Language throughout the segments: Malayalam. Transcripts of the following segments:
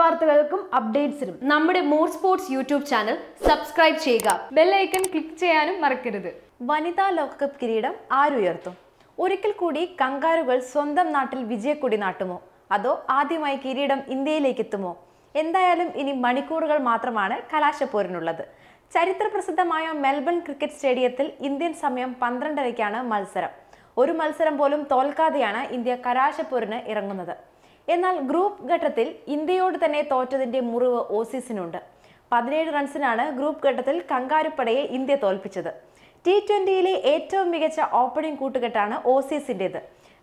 വാർത്തകൾക്കും അപ്ഡേറ്റ്സിനും നമ്മുടെ more sports YouTube channel subscribe ചെയ്യുക ബെല്ലൈക്കൺ ക്ലിക്ക് ചെയ്യാനും മറക്കരുത് വനിതാ ലോകകപ്പ് കിരീടം ആരുയർത്തും ഒരിക്കൽ കൂടി കങ്കാരുകൾ സ്വന്തം നാട്ടിൽ വിജയക്കൊടി നാട്ടുമോ അതോ ആദ്യമായി കിരീടം ഇന്ത്യയിലേക്ക് എത്തുമോ എന്തായാലും ഇനി മണിക്കൂറുകൾ മാത്രമാണ് കലാശപ്പോരിനുള്ളത് ചരിത്രപ്രസിദ്ധമായ മെൽബൺ ക്രിക്കറ്റ് സ്റ്റേഡിയത്തിൽ ഇന്ത്യൻ സമയം പന്ത്രണ്ടരയ്ക്കാണ് മത്സരം ഒരു മത്സരം പോലും തോൽക്കാതെയാണ് ഇന്ത്യ കലാശപ്പോരിന് ഇറങ്ങുന്നത് എന്നാൽ ഗ്രൂപ്പ് ഘട്ടത്തിൽ ഇന്ത്യയോട് തന്നെ തോറ്റതിന്റെ മുറിവ് ഓസീസിനുണ്ട് പതിനേഴ് റൺസിനാണ് ഗ്രൂപ്പ് ഘട്ടത്തിൽ കങ്കാരുപ്പടയെ ഇന്ത്യ തോൽപ്പിച്ചത് ടി ട്വന്റിയിലെ ഏറ്റവും മികച്ച ഓപ്പണിംഗ് കൂട്ടുകെട്ടാണ് ഓസീസിൻ്റേത്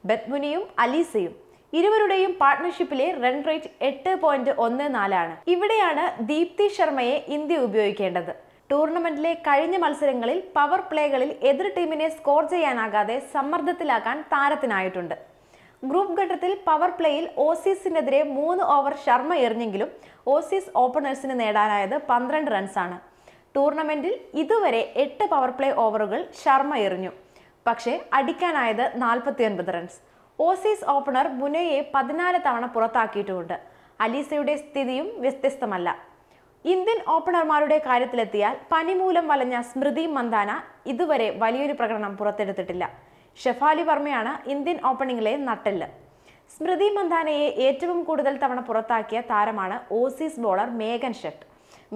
ബത്മുനിയും അലീസയും ഇരുവരുടെയും പാർട്ട്ണർഷിപ്പിലെ റൺ റേറ്റ് എട്ട് പോയിന്റ് ഒന്ന് നാലാണ് ഇവിടെയാണ് ദീപ്തി ശർമ്മയെ ഇന്ത്യ ഉപയോഗിക്കേണ്ടത് ടൂർണമെന്റിലെ കഴിഞ്ഞ മത്സരങ്ങളിൽ പവർ പ്ലേകളിൽ എതിർ ടീമിനെ സ്കോർ ചെയ്യാനാകാതെ സമ്മർദ്ദത്തിലാക്കാൻ താരത്തിനായിട്ടുണ്ട് ഗ്രൂപ്പ് ഘട്ടത്തിൽ പവർ പ്ലേയിൽ ഓസീസിനെതിരെ മൂന്ന് ഓവർ ശർമ്മ എറിഞ്ഞെങ്കിലും ഓസീസ് ഓപ്പണേഴ്സിന് നേടാനായത് പന്ത്രണ്ട് റൺസാണ് ടൂർണമെന്റിൽ ഇതുവരെ എട്ട് പവർ പ്ലേ ഓവറുകൾ ശർമ്മ എറിഞ്ഞു പക്ഷേ അടിക്കാനായത് നാൽപ്പത്തിയൊൻപത് റൺസ് ഓസീസ് ഓപ്പണർ ബുനയെ പതിനാല് തവണ പുറത്താക്കിയിട്ടുമുണ്ട് അലീസയുടെ സ്ഥിതിയും വ്യത്യസ്തമല്ല ഇന്ത്യൻ ഓപ്പണർമാരുടെ കാര്യത്തിലെത്തിയാൽ പനിമൂലം വലഞ്ഞ സ്മൃതി മന്ദാന ഇതുവരെ വലിയൊരു പ്രകടനം പുറത്തെടുത്തിട്ടില്ല ഷെഫാലി വർമ്മയാണ് ഇന്ത്യൻ ഓപ്പണിംഗിലെ നട്ടെല്ല് സ്മൃതി മന്ദാനയെ ഏറ്റവും കൂടുതൽ തവണ പുറത്താക്കിയ താരമാണ് ഓസീസ് ബോളർ മേഘൻ ഷെട്ട്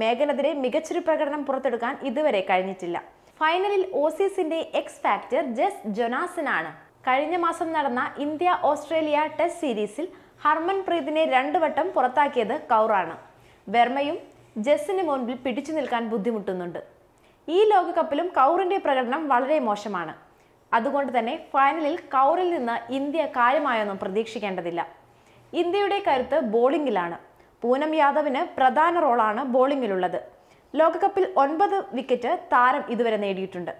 മേഘനെതിരെ മികച്ചൊരു പ്രകടനം പുറത്തെടുക്കാൻ ഇതുവരെ കഴിഞ്ഞിട്ടില്ല ഫൈനലിൽ ഓസീസിന്റെ എക്സ് ഫാക്ടർ ജസ് ജൊനാസനാണ് കഴിഞ്ഞ മാസം നടന്ന ഇന്ത്യ ഓസ്ട്രേലിയ ടെസ്റ്റ് സീരീസിൽ ഹർമൻപ്രീതിനെ രണ്ടു വട്ടം പുറത്താക്കിയത് കൗറാണ് ബർമയും ജസ്സിന് മുൻപിൽ പിടിച്ചു നിൽക്കാൻ ബുദ്ധിമുട്ടുന്നുണ്ട് ഈ ലോകകപ്പിലും കൗറിന്റെ പ്രകടനം വളരെ മോശമാണ് അതുകൊണ്ട് തന്നെ ഫൈനലിൽ കൗറിൽ നിന്ന് ഇന്ത്യ കാര്യമായൊന്നും പ്രതീക്ഷിക്കേണ്ടതില്ല ഇന്ത്യയുടെ കരുത്ത് ബോളിംഗിലാണ് പൂനം യാദവിന് പ്രധാന റോളാണ് ബോളിംഗിലുള്ളത് ലോകകപ്പിൽ ഒൻപത് വിക്കറ്റ് താരം ഇതുവരെ നേടിയിട്ടുണ്ട്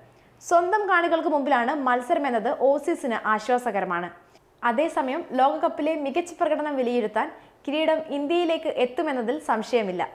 സ്വന്തം കാണികൾക്ക് മുമ്പിലാണ് മത്സരം എന്നത് ഓസീസിന് ആശ്വാസകരമാണ് അതേസമയം ലോകകപ്പിലെ മികച്ച പ്രകടനം വിലയിരുത്താൻ കിരീടം ഇന്ത്യയിലേക്ക് എത്തുമെന്നതിൽ സംശയമില്ല